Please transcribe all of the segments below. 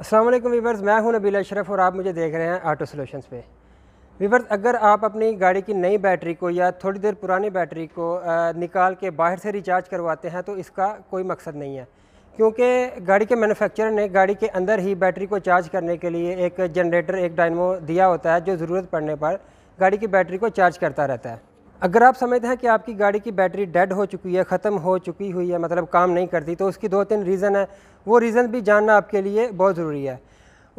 Aslam viewers मैं हूं नबील अशरफ और आप मुझे देख रहे हैं ऑटो सॉल्यूशंस पे वीवर्स अगर आप अपनी गाड़ी की नई बैटरी को या थोड़ी देर पुरानी बैटरी को निकाल के बाहर से रिचार्ज करवाते हैं तो इसका कोई मकसद नहीं है क्योंकि गाड़ी के मैन्युफैक्चरर ने गाड़ी के अंदर ही बैटरी को चार्ज करने के लिए एक जनरेटर एक डायनमो दिया होता है जो ज़रूरत पड़ने पर गाड़ी की बैटरी को चार्ज करता रहता है अगर आप समझते हैं कि आपकी गाड़ी की बैटरी डेड हो चुकी है ख़त्म हो चुकी हुई है मतलब काम नहीं करती तो उसकी दो तीन रीज़न है वो रीज़न भी जानना आपके लिए बहुत ज़रूरी है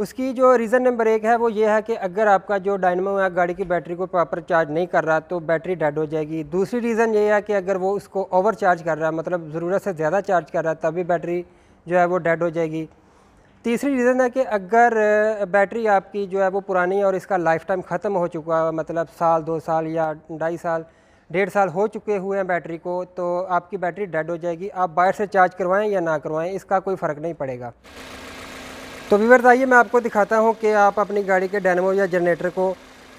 उसकी जो रीज़न नंबर एक है वो ये है कि अगर आपका जो डायनमो है गाड़ी की बैटरी को प्रॉपर चार्ज नहीं कर रहा तो बैटरी डेड हो जाएगी दूसरी रीज़न ये है कि अगर वो उसको ओवर चार्ज कर रहा है मतलब ज़रूरत से ज़्यादा चार्ज कर रहा है तभी बैटरी जो है वो डेड हो जाएगी तीसरी रीज़न है कि अगर बैटरी आपकी जो है वो पुरानी है और इसका लाइफ टाइम ख़त्म हो चुका है मतलब साल दो साल या ढाई साल डेढ़ साल हो चुके हुए हैं बैटरी को तो आपकी बैटरी डेड हो जाएगी आप बाहर से चार्ज करवाएं या ना करवाएं इसका कोई फ़र्क नहीं पड़ेगा तो वीवर आइए मैं आपको दिखाता हूँ कि आप अपनी गाड़ी के डैनमो या जनरेटर को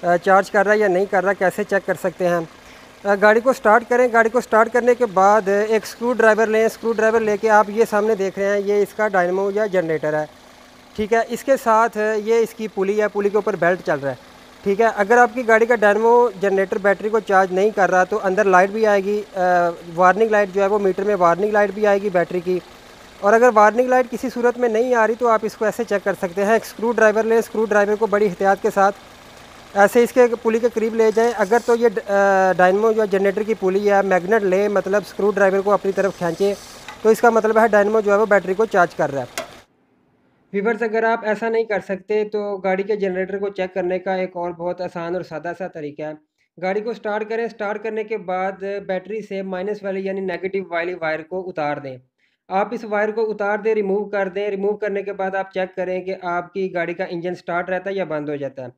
चार्ज कर रहा है या नहीं कर रहा कैसे चेक कर सकते हैं गाड़ी को स्टार्ट करें गाड़ी को स्टार्ट करने के बाद एक स्क्रू ड्राइवर लें स्क्रू ड्राइवर लेके आप ये सामने देख रहे हैं ये इसका डायनमो या जनरेटर है ठीक है इसके साथ ये इसकी पुली या पुली के ऊपर बेल्ट चल रहा है ठीक है अगर आपकी गाड़ी का डायनमो जनरेटर बैटरी को चार्ज नहीं कर रहा तो अंदर लाइट भी आएगी वार्निंग लाइट जो है वो मीटर में वार्निंग लाइट भी आएगी बैटरी की और अगर वार्निंग लाइट किसी सूरत में नहीं आ रही तो आप इसको ऐसे चेक कर सकते हैं एक स्क्रू ड्राइवर लें स्क्रू ड्राइवर को बड़ी एहतियात के साथ ऐसे इसके पुली के करीब ले जाएं अगर तो ये डायनमो जो जनरेटर की पुली या मैग्नेट ले मतलब स्क्रू ड्राइवर को अपनी तरफ खींचें तो इसका मतलब है डायनमो जो है वो बैटरी को चार्ज कर रहा है व्यूवर्स अगर आप ऐसा नहीं कर सकते तो गाड़ी के जनरेटर को चेक करने का एक और बहुत आसान और सादा सा तरीका है गाड़ी को स्टार्ट करें स्टार्ट करने के बाद बैटरी से माइनस वाली यानी नेगेटिव वाली वायर को उतार दें आप इस वायर को उतार दें रिमूव कर दें रिमूव करने के बाद आप चेक करें कि आपकी गाड़ी का इंजन स्टार्ट रहता है या बंद हो जाता है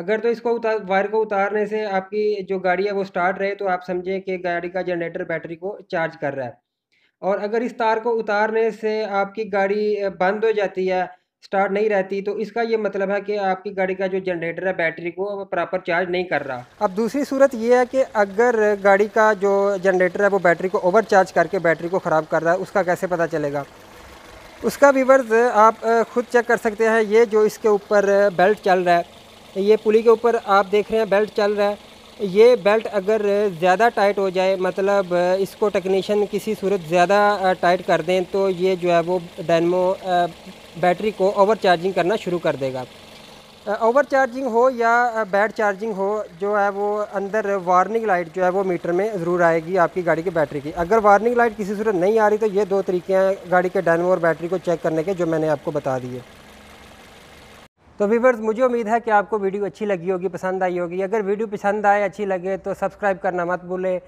अगर तो इसको उतार वायर को उतारने से आपकी जो गाड़ी है वो स्टार्ट रहे तो आप समझें कि गाड़ी का जनरेटर बैटरी को चार्ज कर रहा है और अगर इस तार को उतारने से आपकी गाड़ी बंद हो जाती है स्टार्ट नहीं रहती तो इसका ये मतलब है कि आपकी गाड़ी का जो जनरेटर है बैटरी को प्रॉपर चार्ज नहीं कर रहा अब दूसरी सूरत ये है कि अगर गाड़ी का जो जनरेटर है वो बैटरी को ओवर चार्ज करके बैटरी को ख़राब कर रहा है उसका कैसे पता चलेगा उसका विवर्ज आप ख़ुद चेक कर सकते हैं ये जो इसके ऊपर बेल्ट चल रहा है ये पुली के ऊपर आप देख रहे हैं बेल्ट चल रहा है ये बेल्ट अगर ज़्यादा टाइट हो जाए मतलब इसको टेक्नीशियन किसी सूरत ज़्यादा टाइट कर दें तो ये जो है वो डैनमो बैटरी को ओवर चार्जिंग करना शुरू कर देगा ओवर चार्जिंग हो या बैड चार्जिंग हो जो है वो अंदर वार्निंग लाइट जो है वो मीटर में ज़रूर आएगी आपकी गाड़ी की बैटरी की अगर वार्निंग लाइट किसी सूरत नहीं आ रही तो ये दो तरीके हैं गाड़ी के डैनमो और बैटरी को चेक करने के जो मैंने आपको बता दिए तो व्यूवर्स मुझे उम्मीद है कि आपको वीडियो अच्छी लगी होगी पसंद आई होगी अगर वीडियो पसंद आए अच्छी लगे तो सब्सक्राइब करना मत भूलें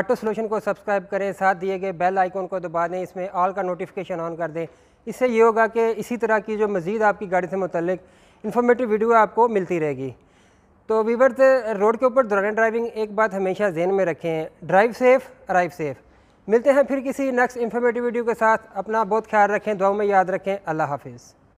ऑटो सोल्यूशन को सब्सक्राइब करें साथ दिए गए बेल आइकॉन को दबा दें इसमें ऑल का नोटिफिकेशन ऑन कर दें इससे ये होगा कि इसी तरह की जो मज़ीद आपकी गाड़ी से मुतलिक इन्फॉर्मेटिव वीडियो आपको मिलती रहेगी तो वीवर्स रोड के ऊपर दौरान ड्राइविंग एक बात हमेशा जहन में रखें ड्राइव सेफ अराइव सेफ मिलते हैं फिर किसी नेक्स्ट इन्फॉर्मेटिव वीडियो के साथ अपना बहुत ख्याल रखें दुआ में याद रखें अल्लाह हाफिज़